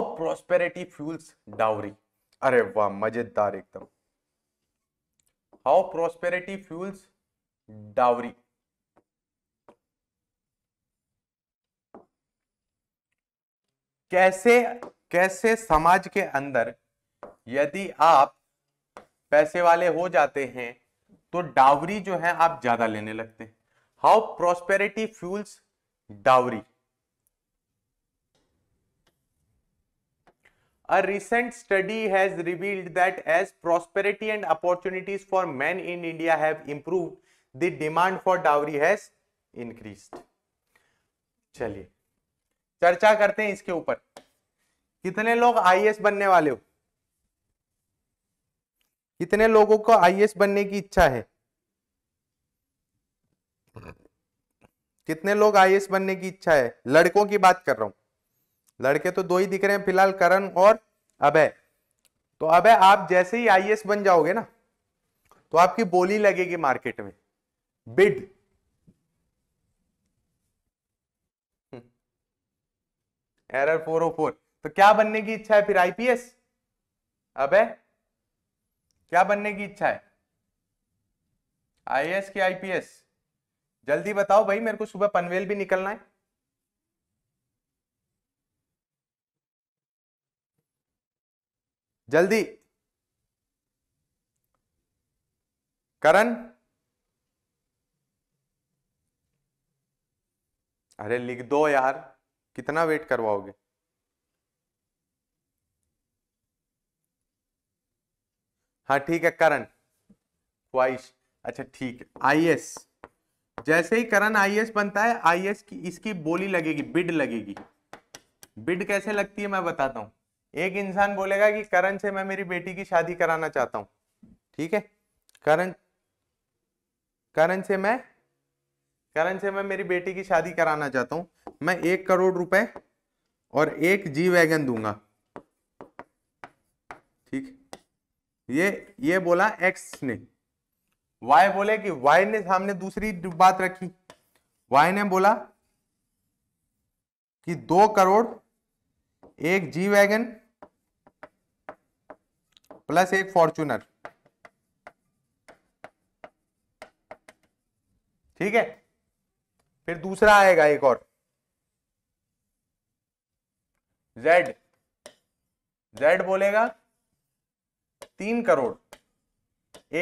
How prosperity fuels dowry अरे वाह मजेदार एकदम हाउ प्रोस्पेरिटी फ्यूल्स डाउरी कैसे कैसे समाज के अंदर यदि आप पैसे वाले हो जाते हैं तो डावरी जो है आप ज्यादा लेने लगते हैं how prosperity fuels dowry A recent study has revealed that as prosperity and opportunities for men in India have improved, the demand for dowry has increased. चलिए चर्चा करते हैं इसके ऊपर कितने लोग आईएएस बनने वाले हो कितने लोगों को आईएएस बनने की इच्छा है कितने लोग आईएएस बनने की इच्छा है लड़कों की बात कर रहा हूं लड़के तो दो ही दिख रहे हैं फिलहाल करण और अभय तो अभय आप जैसे ही आई बन जाओगे ना तो आपकी बोली लगेगी मार्केट में बिड एरर 404 तो क्या बनने की इच्छा है फिर आईपीएस अबे क्या बनने की इच्छा है आईएएस की आईपीएस जल्दी बताओ भाई मेरे को सुबह पनवेल भी निकलना है जल्दी करण अरे लिख दो यार कितना वेट करवाओगे हाँ ठीक है करण ख्वाहिश अच्छा ठीक है आईएएस जैसे ही करण एस बनता है आईएएस की इसकी बोली लगेगी बिड लगेगी बिड कैसे लगती है मैं बताता हूं एक इंसान बोलेगा कि करण से मैं मेरी बेटी की शादी कराना चाहता हूं ठीक है करण करण से मैं करण से मैं मेरी बेटी की शादी कराना चाहता हूं मैं एक करोड़ रुपए और एक जी वैगन दूंगा ठीक ये ये बोला एक्स ने वाई बोले कि वाई ने सामने दूसरी बात रखी वाई ने बोला कि दो करोड़ एक जी वैगन प्लस एक फॉर्चूनर ठीक है फिर दूसरा आएगा एक और जेड जेड बोलेगा तीन करोड़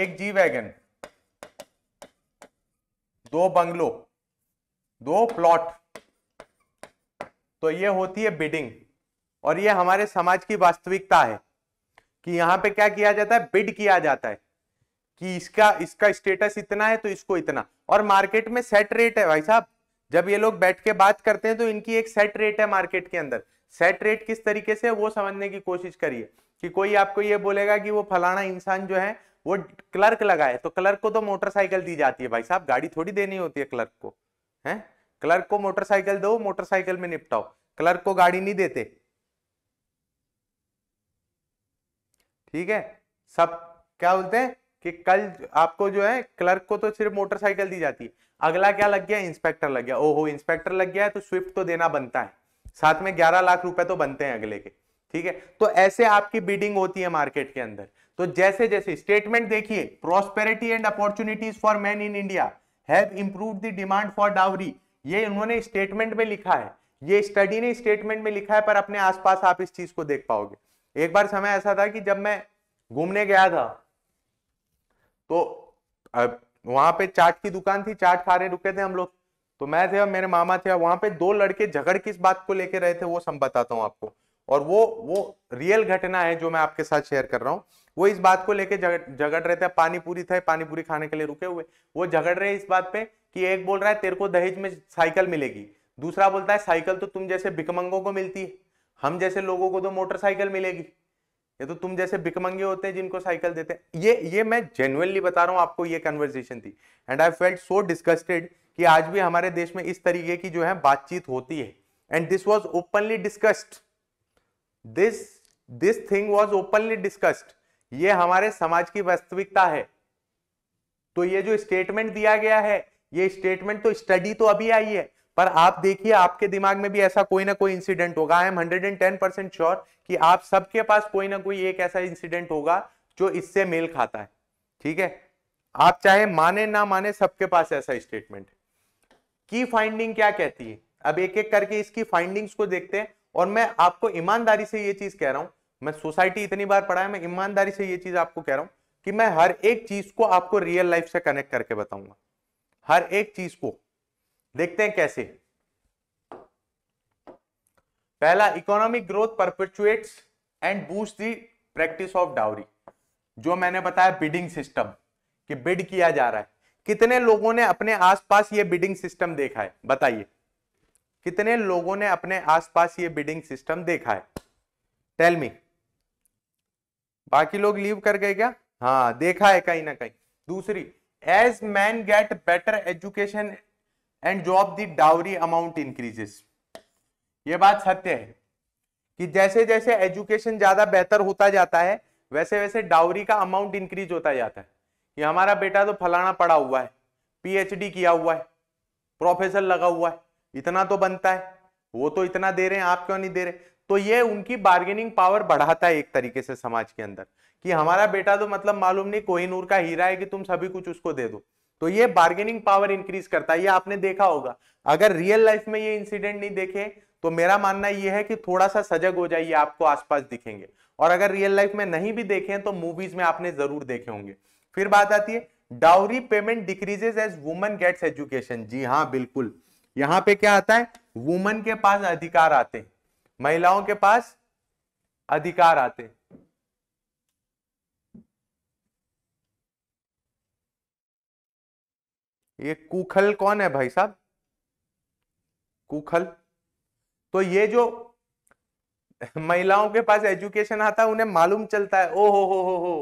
एक जी वैगन दो बंगलो दो प्लॉट तो ये होती है बिडिंग और ये हमारे समाज की वास्तविकता है कि यहां पे क्या किया जाता है बिड किया जाता है कि इसका इसका स्टेटस इतना है तो इसको इतना और मार्केट में सेट रेट है भाई साहब जब ये लोग बैठ के बात करते हैं तो इनकी एक सेट रेट है मार्केट के अंदर सेट रेट किस तरीके से वो समझने की कोशिश करिए कि कोई आपको ये बोलेगा कि वो फलाना इंसान जो है वो क्लर्क लगाए तो क्लर्क को तो मोटरसाइकिल दी जाती है भाई साहब गाड़ी थोड़ी देनी होती है क्लर्क को है क्लर्क को मोटरसाइकिल दो मोटरसाइकिल में निपटाओ क्लर्क को गाड़ी नहीं देते ठीक है सब क्या बोलते हैं कि कल आपको जो है क्लर्क को तो सिर्फ मोटरसाइकिल दी जाती है अगला क्या लग गया इंस्पेक्टर लग गया ओहो इंस्पेक्टर लग गया है तो स्विफ्ट तो देना बनता है साथ में ग्यारह लाख रुपए तो बनते हैं अगले के ठीक है तो ऐसे आपकी बीडिंग होती है मार्केट के अंदर तो जैसे जैसे स्टेटमेंट देखिए prosperity and opportunities for man in India have improve the demand for dowry ये उन्होंने स्टेटमेंट में लिखा है ये स्टडी ने स्टेटमेंट में लिखा है पर अपने आसपास आप इस चीज को देख पाओगे एक बार समय ऐसा था कि जब मैं घूमने गया था तो वहां पे चाट की दुकान थी चाट खा रहे रुके थे हम लोग तो मैं थे और मेरे मामा थे वहां पे दो लड़के झगड़ किस बात को लेके रहे थे वो सब बताता हूँ आपको और वो वो रियल घटना है जो मैं आपके साथ शेयर कर रहा हूँ वो इस बात को लेके झगड़ रहे थे पानी पूरी थे पानी पूरी खाने के लिए रुके हुए वो झगड़ रहे इस बात पे कि एक बोल रहा है तेरे को दहेज में साइकिल मिलेगी दूसरा बोलता है साइकिल तो तुम जैसे भिकमंगों को मिलती है हम जैसे लोगों को तो मोटरसाइकिल मिलेगी ये तो तुम जैसे बिकमंगे होते हैं जिनको साइकिल देते हैं ये ये मैं जेनुअनली बता रहा हूँ आपको ये कन्वर्सेशन थी and I felt so disgusted कि आज भी हमारे देश में इस तरीके की जो है बातचीत होती है and this was openly discussed this this thing was openly discussed ये हमारे समाज की वास्तविकता है तो ये जो स्टेटमेंट दिया गया है ये स्टेटमेंट तो स्टडी तो अभी आई है पर आप देखिए आपके दिमाग में भी ऐसा कोई ना कोई इंसिडेंट होगा I am hundred and ten percent sure कि आप सबके पास कोई ना कोई एक ऐसा इंसिडेंट होगा जो इससे मेल खाता है ठीक है आप चाहे माने ना माने सबके पास ऐसा स्टेटमेंट की फाइंडिंग क्या कहती है अब एक एक करके इसकी फाइंडिंग्स को देखते हैं और मैं आपको ईमानदारी से ये चीज कह रहा हूं मैं सोसाइटी इतनी बार पढ़ा है मैं ईमानदारी से ये चीज आपको कह रहा हूं कि मैं हर एक चीज को आपको रियल लाइफ से कनेक्ट करके बताऊंगा हर एक चीज को देखते हैं कैसे पहला economic growth perpetuates and boost the practice of dowry जो मैंने बताया बिडिंग सिस्टम कि बिड किया जा रहा है कितने लोगों ने अपने आसपास ये बिडिंग सिस्टम देखा है बताइए कितने लोगों ने अपने आसपास ये बिडिंग सिस्टम देखा है टेल मी बाकी लोग लीव कर गए क्या हाँ देखा है कहीं ना कहीं दूसरी as man get better education and job the dowry amount increases ये बात सत्य है कि जैसे जैसे एजुकेशन ज्यादा बेहतर होता जाता है वैसे वैसे डाउरी का अमाउंट इंक्रीज होता जाता है कि हमारा बेटा तो फलाना पड़ा हुआ है पीएचडी किया हुआ है प्रोफेसर लगा हुआ है इतना तो बनता है वो तो इतना दे रहे हैं आप क्यों नहीं दे रहे तो ये उनकी बार्गेनिंग पावर बढ़ाता है एक तरीके से समाज के अंदर कि हमारा बेटा तो मतलब मालूम नहीं कोहिनूर का हीरा है कि तुम सभी कुछ उसको दे दो तो ये बार्गेनिंग पावर इंक्रीज करता है ये आपने देखा होगा अगर रियल लाइफ में ये इंसिडेंट नहीं देखे तो मेरा मानना यह है कि थोड़ा सा सजग हो जाइए आपको आसपास दिखेंगे और अगर रियल लाइफ में नहीं भी देखे तो मूवीज में आपने जरूर देखे होंगे फिर बात आती है dowry payment decreases as woman gets education जी हाँ बिल्कुल यहां पे क्या आता है वुमन के पास अधिकार आते हैं महिलाओं के पास अधिकार आते हैं ये कुखल कौन है भाई साहब कुखल तो ये जो महिलाओं के पास एजुकेशन आता है उन्हें मालूम चलता है ओ हो हो हो हो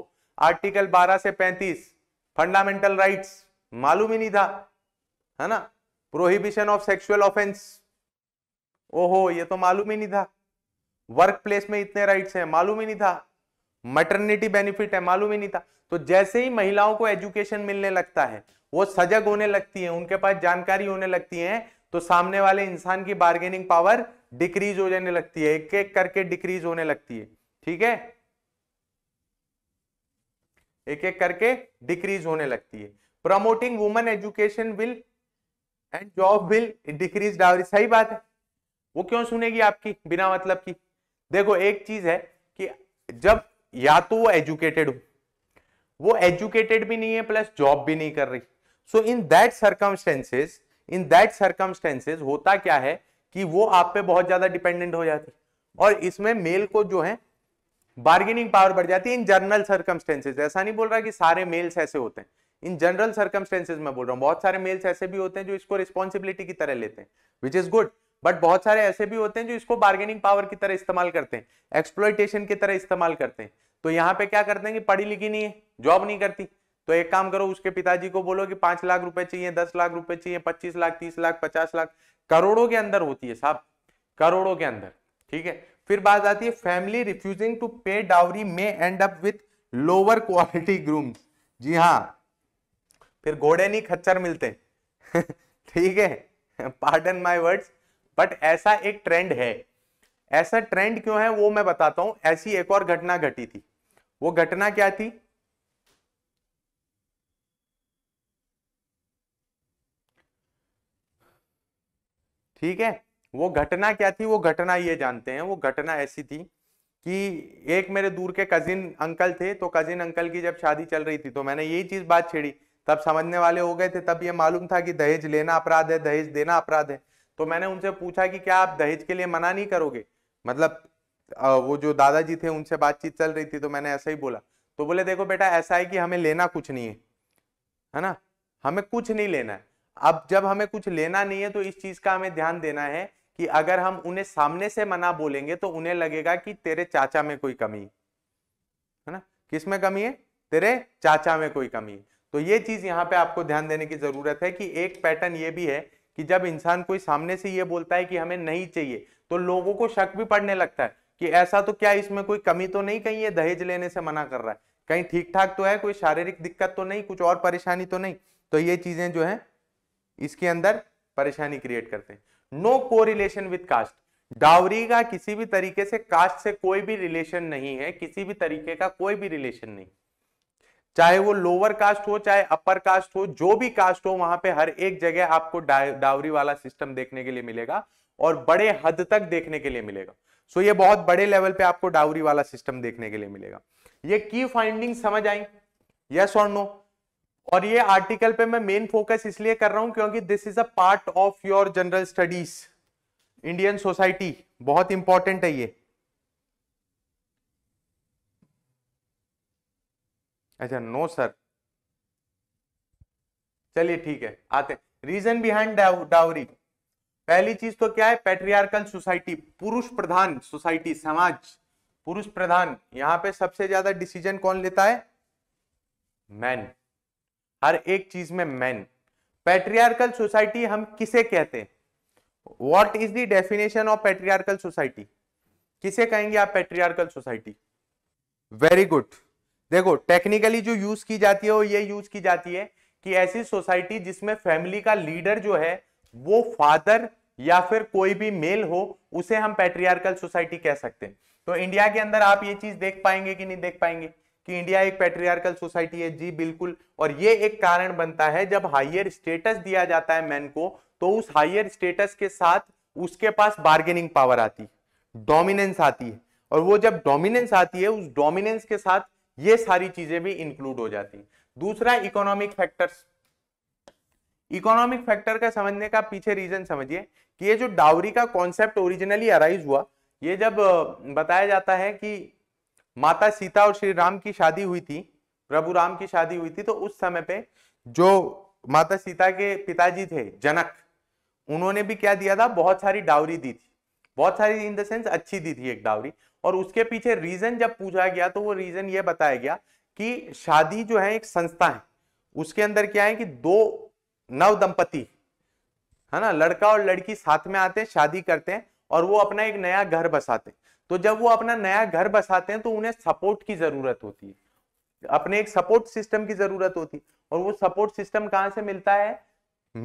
आर्टिकल 12 से 35 फंडामेंटल राइट्स मालूम ही नहीं था है ना प्रोहिबिशन ऑफ सेक्सुअल ऑफेंस ओहो ये तो मालूम ही नहीं था वर्क प्लेस में इतने राइट्स हैं मालूम ही नहीं था मटर्निटी बेनिफिट है मालूम ही नहीं था तो जैसे ही महिलाओं को एजुकेशन मिलने लगता है वो सजग होने लगती है उनके पास जानकारी होने लगती है तो सामने वाले इंसान की बार्गेनिंग पावर डिक्रीज हो जाने लगती है एक एक करके डिक्रीज होने लगती है ठीक है एक एक करके डिक्रीज होने लगती है promoting women education will and job will decrease dowry सही बात है वो क्यों सुनेगी आपकी बिना मतलब की देखो एक चीज है कि जब या तो वो एजुकेटेड हो वो एजुकेटेड भी नहीं है प्लस जॉब भी नहीं कर रही so in that circumstances in that circumstances होता क्या है कि वो आप पे बहुत ज्यादा डिपेंडेंट हो जाती और इसमें मेल को जो है बार्गेनिंग पावर बढ़ जाती है इन जनरल सर्कमस्टेंसेज ऐसा नहीं बोल रहा कि सारे मेल्स ऐसे होते हैं इन जनरल सर्कमस्टेंसेज में बोल रहा हूँ बहुत सारे मेल्स ऐसे भी होते हैं जो इसको रिस्पॉन्सिबिलिटी की तरह लेते हैं विच इज गुड बट बहुत सारे ऐसे भी होते हैं जो इसको बार्गेनिंग पावर की तरह इस्तेमाल करते हैं एक्सप्लोइटेशन की तरह इस्तेमाल करते हैं तो यहाँ पे क्या करते हैं कि पढ़ी लिखी नहीं है जॉब नहीं करती तो एक काम करो उसके पिताजी को बोलो कि पांच लाख रुपए चाहिए दस लाख रुपए चाहिए पच्चीस लाख तीस लाख पचास लाख करोड़ों के अंदर होती है साहब करोड़ों के अंदर ठीक है फिर बात आती है family refusing to pay dowry में end up with lower quality grooms जी हाँ फिर घोड़े नहीं खच्चर मिलते ठीक है पार्टन माई वर्ड्स बट ऐसा एक ट्रेंड है ऐसा ट्रेंड क्यों है वो मैं बताता हूं ऐसी एक और घटना घटी थी वो घटना क्या थी ठीक है वो घटना क्या थी वो घटना ये जानते हैं वो घटना ऐसी थी कि एक मेरे दूर के कजिन अंकल थे तो कजिन अंकल की जब शादी चल रही थी तो मैंने यही चीज बात छेड़ी तब समझने वाले हो गए थे तब ये मालूम था कि दहेज लेना अपराध है दहेज देना अपराध है तो मैंने उनसे पूछा कि क्या आप दहेज के लिए मना नहीं करोगे मतलब वो जो दादाजी थे उनसे बातचीत चल रही थी तो मैंने ऐसा ही बोला तो बोले देखो बेटा ऐसा है कि हमें लेना कुछ नहीं है है ना हमें कुछ नहीं लेना है अब जब हमें कुछ लेना नहीं है तो इस चीज का हमें ध्यान देना है कि अगर हम उन्हें सामने से मना बोलेंगे तो उन्हें लगेगा कि तेरे चाचा में कोई कमी है ना किस में कमी है तेरे चाचा में कोई कमी तो ये चीज यहाँ पे आपको ध्यान देने की जरूरत है कि एक पैटर्न ये भी है कि जब इंसान कोई सामने से ये बोलता है कि हमें नहीं चाहिए तो लोगों को शक भी पड़ने लगता है कि ऐसा तो क्या इसमें कोई कमी तो नहीं कहीं ये दहेज लेने से मना कर रहा है कहीं ठीक ठाक तो है कोई शारीरिक दिक्कत तो नहीं कुछ और परेशानी तो नहीं तो ये चीजें जो है इसके अंदर परेशानी क्रिएट करते हैं नो को रिलेशन विथ कास्ट डावरी का किसी भी तरीके से कास्ट से कोई भी रिलेशन नहीं है किसी भी तरीके का कोई भी रिलेशन नहीं चाहे वो लोअर कास्ट हो चाहे अपर कास्ट हो जो भी कास्ट हो वहां पे हर एक जगह आपको डावरी वाला सिस्टम देखने के लिए मिलेगा और बड़े हद तक देखने के लिए मिलेगा सो ये बहुत बड़े लेवल पे आपको डावरी वाला सिस्टम देखने के लिए मिलेगा ये की फाइंडिंग समझ आई यस और नो और ये आर्टिकल पे मैं मेन फोकस इसलिए कर रहा हूं क्योंकि this is a part of your general studies Indian society बहुत इंपॉर्टेंट है ये अच्छा नो सर चलिए ठीक है आते रीजन बिहाइंड डाउरी पहली चीज तो क्या है पेट्रियार्कल सोसाइटी पुरुष प्रधान सोसाइटी समाज पुरुष प्रधान यहां पे सबसे ज्यादा डिसीजन कौन लेता है मैन हर एक चीज में मैन पेट्रियार्कल सोसाइटी हम किसे कहते हैं what is the definition of patriarchal society किसे कहेंगे आप पेट्रियार्कल सोसाइटी वेरी गुड देखो टेक्निकली जो यूज की जाती है वो ये यूज की जाती है कि ऐसी सोसाइटी जिसमें फैमिली का लीडर जो है वो फादर या फिर कोई भी मेल हो उसे हम पेट्रियार्कल सोसाइटी कह सकते हैं तो इंडिया के अंदर आप ये चीज देख पाएंगे कि नहीं देख पाएंगे कि इंडिया एक पेट्रियार्कल सोसाइटी है जी बिल्कुल और ये एक कारण बनता है जब हाइयर स्टेटस दिया जाता है मैन को तो उस हाइयर स्टेटस के साथ उसके पास बार्गेनिंग पावर आती है डोमिनेंस आती है और वो जब डोमिनेंस आती है उस डोमिनेंस के साथ ये सारी चीजें भी इंक्लूड हो जाती हैं दूसरा इकोनॉमिक फैक्टर्स इकोनॉमिक फैक्टर का समझने का पीछे रीजन समझिए कि ये जो डाउरी का कॉन्सेप्ट ओरिजिनली अराइज हुआ ये जब बताया जाता है कि माता सीता और श्री राम की शादी हुई थी प्रभु राम की शादी हुई थी तो उस समय पे जो माता सीता के पिताजी थे जनक उन्होंने भी क्या दिया था बहुत सारी डावरी दी थी बहुत सारी इन द सेंस अच्छी दी थी एक डावरी और उसके पीछे रीजन जब पूछा गया तो वो रीजन ये बताया गया कि शादी जो है एक संस्था है उसके अंदर क्या है कि दो नव दंपति है ना लड़का और लड़की साथ में आते हैं शादी करते हैं और वो अपना एक नया घर बसाते हैं तो जब वो अपना नया घर बसाते हैं तो उन्हें सपोर्ट की जरूरत होती है अपने एक सपोर्ट सिस्टम की जरूरत होती है और वो सपोर्ट सिस्टम कहाँ से मिलता है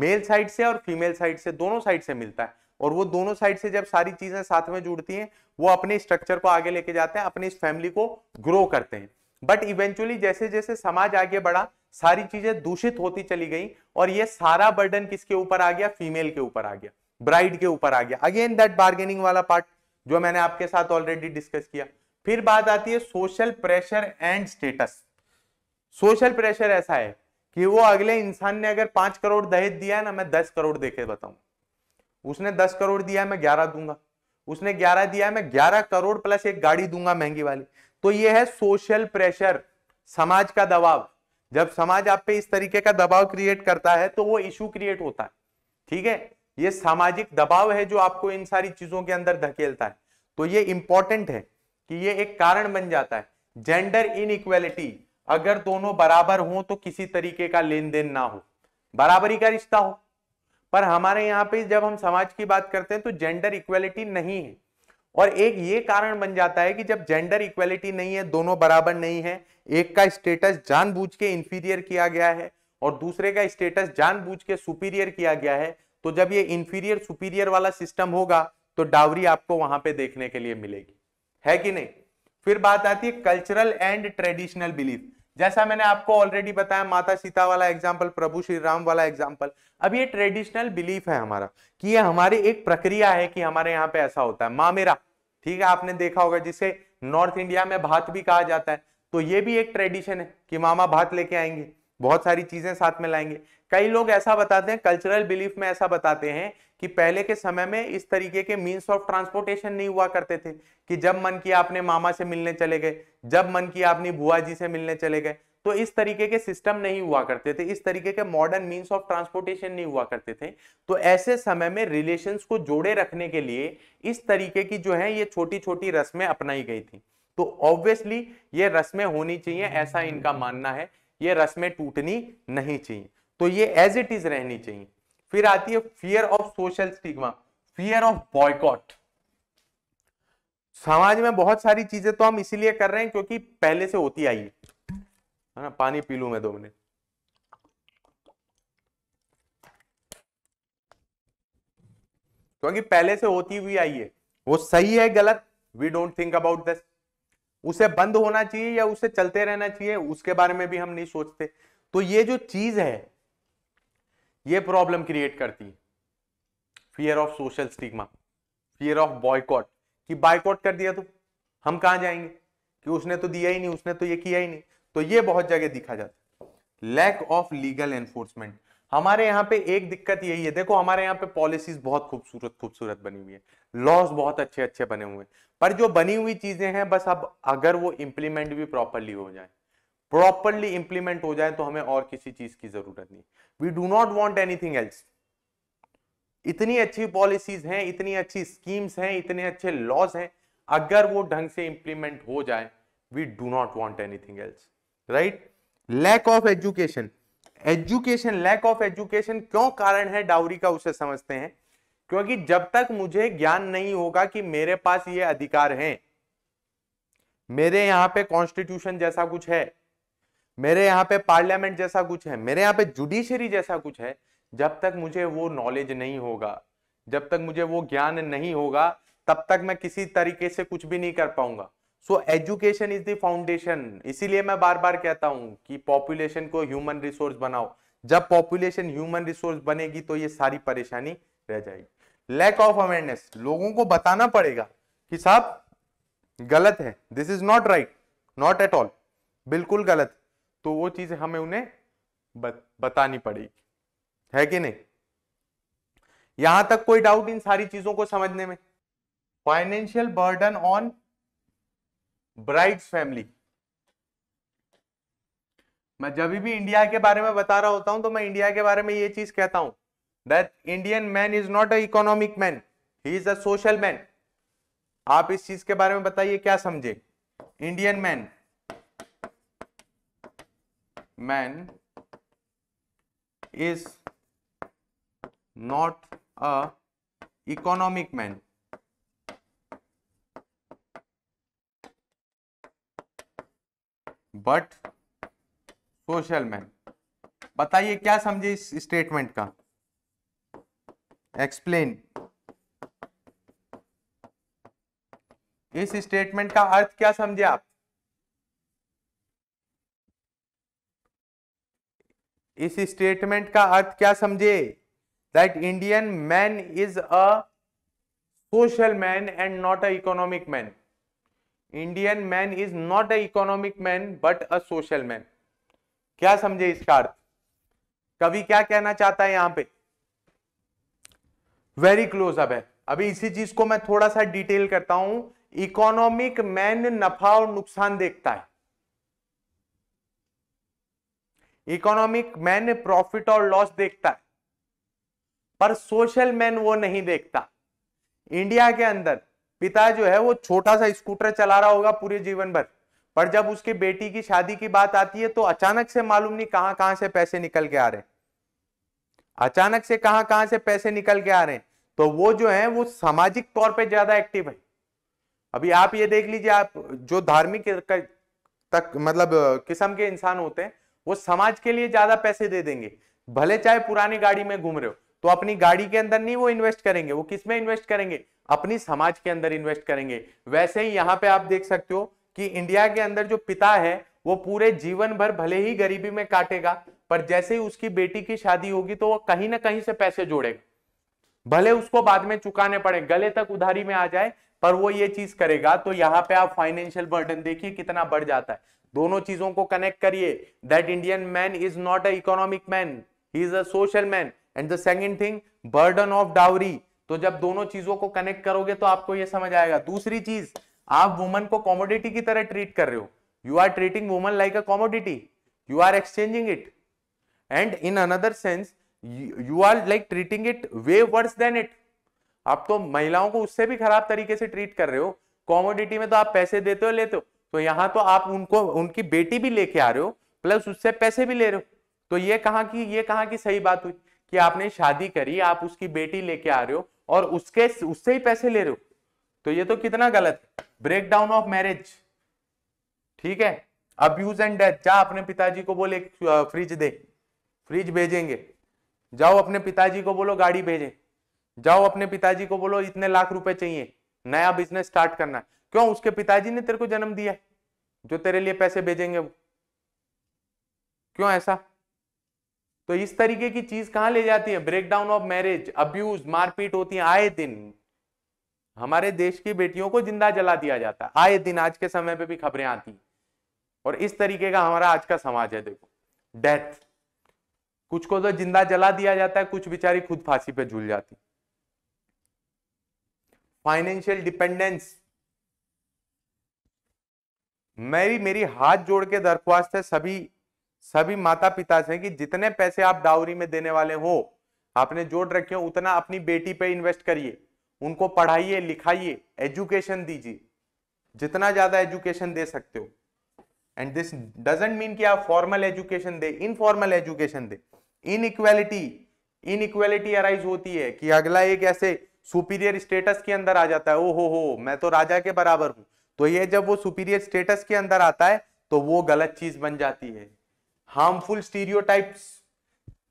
मेल साइड से और फीमेल साइड से दोनों साइड से मिलता है और वो दोनों साइड से जब सारी चीजें साथ में जुड़ती हैं वो अपने स्ट्रक्चर को आगे लेके जाते हैं अपने इस फैमिली को ग्रो करते हैं बट इवेंचुअली जैसे जैसे समाज आगे बढ़ा सारी चीजें दूषित होती चली गई और ये सारा बर्डन किसके ऊपर आ गया फीमेल के ऊपर आ गया ब्राइड के ऊपर आ गया अगेन दैट बार्गेनिंग वाला पार्ट जो मैंने आपके साथ ऑलरेडी डिस्कस किया फिर बात आती है social pressure and status social pressure ऐसा है कि वो अगले इंसान ने अगर पांच करोड़ दहेज दिया है ना मैं दस करोड़ देखे बताऊंगा उसने दस करोड़ दिया है मैं ग्यारह दूंगा उसने ग्यारह दिया है मैं ग्यारह करोड़ प्लस एक गाड़ी दूंगा महंगी वाली तो ये है सोशल प्रेशर समाज का दबाव जब समाज आप पे इस तरीके का दबाव क्रिएट करता है तो वो इश्यू क्रिएट होता है ठीक है ये सामाजिक दबाव है जो आपको इन सारी चीजों के अंदर धकेलता है तो ये इंपॉर्टेंट है कि ये एक कारण बन जाता है जेंडर इनइक्वेलिटी अगर दोनों बराबर हो तो किसी तरीके का लेन देन ना हो बराबरी का रिश्ता हो पर हमारे यहाँ पे जब हम समाज की बात करते हैं तो जेंडर इक्वेलिटी नहीं है और एक ये कारण बन जाता है कि जब जेंडर इक्वेलिटी नहीं है दोनों बराबर नहीं है एक का स्टेटस जानबूझ के इंफीरियर किया गया है और दूसरे का स्टेटस जानबूझ के सुपीरियर किया गया है तो जब ये इंफीरियर सुपीरियर वाला सिस्टम होगा तो डावरी आपको वहां पे देखने के लिए मिलेगी है कि नहीं फिर बात आती है कल्चरल एंड ट्रेडिशनल बिलीफ जैसा मैंने आपको ऑलरेडी बताया माता सीता वाला एग्जाम्पल प्रभु श्री राम वाला एग्जाम्पल अब ये ट्रेडिशनल बिलीफ है हमारा कि ये हमारे एक प्रक्रिया है कि हमारे यहाँ पे ऐसा होता है मामेरा ठीक है आपने देखा होगा जिसे नॉर्थ इंडिया में भात भी कहा जाता है तो ये भी एक ट्रेडिशन है कि मामा भात लेके आएंगे बहुत सारी चीजें साथ में लाएंगे कई लोग ऐसा बताते हैं कल्चरल बिलीफ में ऐसा बताते हैं कि पहले के समय में इस तरीके के मीन्स ऑफ ट्रांसपोर्टेशन नहीं हुआ करते थे कि जब मन किया अपने मामा से मिलने चले गए जब मन किया अपनी बुआ जी से मिलने चले गए तो इस तरीके के सिस्टम नहीं हुआ करते थे इस तरीके के मॉडर्न मीन्स ऑफ ट्रांसपोर्टेशन नहीं हुआ करते थे तो ऐसे समय में रिलेशन को जोड़े रखने के लिए इस तरीके की जो है ये छोटी छोटी रस्में अपनाई गई थी तो ऑब्वियसली ये रस्में होनी चाहिए ऐसा इनका मानना है ये रस्में टूटनी नहीं चाहिए तो ये एज इट इज रहनी चाहिए फिर आती है fear of social stigma fear of boycott समाज में बहुत सारी चीजें तो हम इसीलिए कर रहे हैं क्योंकि पहले से होती आई है ना पानी पी लू मैं दो मिनट क्योंकि पहले से होती हुई आई है वो सही है गलत we don't think about this उसे बंद होना चाहिए या उसे चलते रहना चाहिए उसके बारे में भी हम नहीं सोचते तो ये जो चीज है ये प्रॉब्लम क्रिएट करती है fear of social stigma fear of boycott कि बायकॉट कर दिया तो हम कहा जाएंगे कि उसने तो दिया ही नहीं उसने तो ये किया ही नहीं तो ये बहुत जगह दिखा जाता है लैक ऑफ लीगल एनफोर्समेंट हमारे यहाँ पे एक दिक्कत यही है देखो हमारे यहाँ पे पॉलिसीज बहुत खूबसूरत खूबसूरत बनी हुई है लॉज बहुत अच्छे अच्छे बने हुए हैं पर जो बनी हुई चीजें हैं बस अब अगर वो इम्प्लीमेंट भी प्रॉपरली हो जाए प्रॉपरली इंप्लीमेंट हो जाए तो हमें और किसी चीज की जरूरत नहीं we do not want anything else इतनी अच्छी पॉलिसीज हैं इतनी अच्छी स्कीम्स हैं इतने अच्छे लॉज हैं अगर वो ढंग से इंप्लीमेंट हो जाए we do not want anything else right lack of education education lack of education क्यों कारण है डाउरी का उसे समझते हैं क्योंकि जब तक मुझे ज्ञान नहीं होगा कि मेरे पास ये अधिकार हैं मेरे यहां पे कॉन्स्टिट्यूशन जैसा कुछ है मेरे यहाँ पे पार्लियामेंट जैसा कुछ है मेरे यहाँ पे जुडिशरी जैसा कुछ है जब तक मुझे वो नॉलेज नहीं होगा जब तक मुझे वो ज्ञान नहीं होगा तब तक मैं किसी तरीके से कुछ भी नहीं कर पाऊंगा so education is the foundation इसीलिए मैं बार बार कहता हूं कि पॉपुलेशन को ह्यूमन रिसोर्स बनाओ जब पॉपुलेशन ह्यूमन रिसोर्स बनेगी तो ये सारी परेशानी रह जाएगी लैक ऑफ अवेयरनेस लोगों को बताना पड़ेगा कि साहब गलत है this is not right not at all बिल्कुल गलत तो वो चीज हमें उन्हें बतानी पड़ेगी है कि नहीं यहां तक कोई डाउट इन सारी चीजों को समझने में financial burden on bride's family मैं जब भी इंडिया के बारे में बता रहा होता हूं तो मैं इंडिया के बारे में ये चीज कहता हूं that Indian man is not a economic man he is a social man आप इस चीज के बारे में बताइए क्या समझे Indian man man is not a economic man but social man बताइए क्या समझे इस स्टेटमेंट का एक्सप्लेन इस स्टेटमेंट का अर्थ क्या समझे आप इस स्टेटमेंट का अर्थ क्या समझे that Indian man is a social man and not a economic man Indian man is not a economic man but a social man क्या समझे इसका अर्थ कवि क्या कहना चाहता है यहां पे वेरी क्लोज अब है अभी इसी चीज को मैं थोड़ा सा डिटेल करता हूं इकोनॉमिक मैन नफा और नुकसान देखता है इकोनॉमिक मैन प्रॉफिट और लॉस देखता है पर सोशल मैन वो नहीं देखता इंडिया के अंदर पिता जो है वो छोटा सा स्कूटर चला रहा होगा पूरे जीवन भर पर जब उसके बेटी की शादी की बात आती है तो अचानक से मालूम नहीं कहां कहां से पैसे निकल के आ रहे हैं अचानक से कहां कहां से पैसे निकल के आ रहे हैं तो वो जो है वो सामाजिक तौर पे ज्यादा एक्टिव है अभी आप ये देख लीजिए आप जो धार्मिक तक मतलब किस्म के इंसान होते हैं वो समाज के लिए ज्यादा पैसे दे देंगे भले चाहे पुरानी गाड़ी में घूम रहे हो तो अपनी गाड़ी के अंदर नहीं वो इन्वेस्ट करेंगे वो किसमें इन्वेस्ट करेंगे अपनी समाज के अंदर इन्वेस्ट करेंगे वैसे ही यहाँ पे आप देख सकते हो कि इंडिया के अंदर जो पिता है वो पूरे जीवन भर भले ही गरीबी में काटेगा पर जैसे ही उसकी बेटी की शादी होगी तो वो कहीं ना कहीं से पैसे जोड़ेगा भले उसको बाद में चुकाने पड़े गले तक उधारी में आ जाए पर वो ये चीज करेगा तो यहाँ पे आप फाइनेंशियल बर्डन देखिए कितना बढ़ जाता है दोनों चीजों को कनेक्ट करिए that Indian man is not a economic man he is a social man and the second thing burden of dowry तो जब दोनों चीजों को कनेक्ट करोगे तो आपको यह समझ आएगा दूसरी चीज आप वुमन को कॉमोडिटी की तरह ट्रीट कर रहे हो you are treating woman like a commodity you are exchanging it and in another sense you are like treating it way worse than it आप तो महिलाओं को उससे भी खराब तरीके से ट्रीट कर रहे हो कॉमोडिटी में तो आप पैसे देते हो लेते हो तो यहाँ तो आप उनको उनकी बेटी भी लेके आ रहे हो प्लस उससे पैसे भी ले रहे हो तो ये कहा कि ये कहा कि सही बात हुई कि आपने शादी करी आप उसकी बेटी लेके आ रहे हो और उसके उससे ही पैसे ले रहे हो तो ये तो कितना गलत है ब्रेक डाउन ऑफ मैरिज ठीक है अब्यूज एंड डेथ जा अपने पिताजी को बोले फ्रिज दे फ्रिज भेजेंगे जाओ अपने पिताजी को बोलो गाड़ी भेजें जाओ अपने पिताजी को बोलो इतने लाख रुपए चाहिए नया बिजनेस स्टार्ट करना क्यों उसके पिताजी ने तेरे को जन्म दिया है जो तेरे लिए पैसे भेजेंगे वो क्यों ऐसा तो इस तरीके की चीज कहां ले जाती है ब्रेकडाउन ऑफ मैरिज अब्यूज मारपीट होती है आए दिन हमारे देश की बेटियों को जिंदा जला दिया जाता है आए दिन आज के समय पे भी खबरें आती और इस तरीके का हमारा आज का समाज है देखो डेथ कुछ को तो जिंदा जला दिया जाता है कुछ बेचारी खुद फांसी पे झूल जाती फाइनेंशियल डिपेंडेंस मेरी मेरी हाथ जोड़ के दरख्वास्त है सभी सभी माता पिता से कि जितने पैसे आप डाउरी में देने वाले हो आपने जोड़ रखे हो उतना अपनी बेटी पे इन्वेस्ट करिए उनको पढ़ाइए लिखाइए एजुकेशन दीजिए जितना ज्यादा एजुकेशन दे सकते हो एंड दिस डजेंट मीन कि आप फॉर्मल एजुकेशन दे इनफॉर्मल एजुकेशन दे इनइक्वालिटी इनइक्वेलिटी अराइज होती है कि अगला एक ऐसे सुपीरियर स्टेटस के अंदर आ जाता है ओ हो हो मैं तो राजा के बराबर हूं तो ये जब वो सुपीरियर स्टेटस के अंदर आता है तो वो गलत चीज बन जाती है हार्मफुल स्टीरियोटाइप्स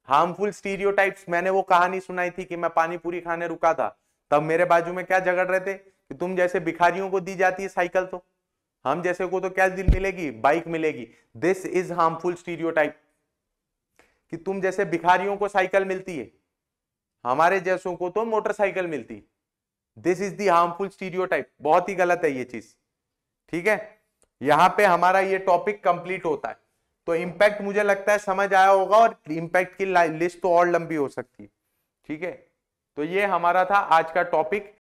हार्मफुल स्टीरियोटाइप्स मैंने वो कहानी सुनाई थी कि मैं पानी पूरी खाने रुका था तब मेरे बाजू में क्या झगड़ रहे थे कि तुम जैसे भिखारियों को दी जाती है साइकिल तो हम जैसे को तो क्या दिल मिलेगी बाइक मिलेगी दिस इज हार्मफुल स्टीरियोटाइप कि तुम जैसे भिखारियों को साइकिल मिलती है हमारे जैसों को तो मोटरसाइकिल मिलती दिस इज दी हार्मफुल बहुत ही गलत है ये चीज ठीक है यहां पे हमारा ये टॉपिक कंप्लीट होता है तो इम्पैक्ट मुझे लगता है समझ आया होगा और इम्पैक्ट की लिस्ट तो और लंबी हो सकती है ठीक है तो ये हमारा था आज का टॉपिक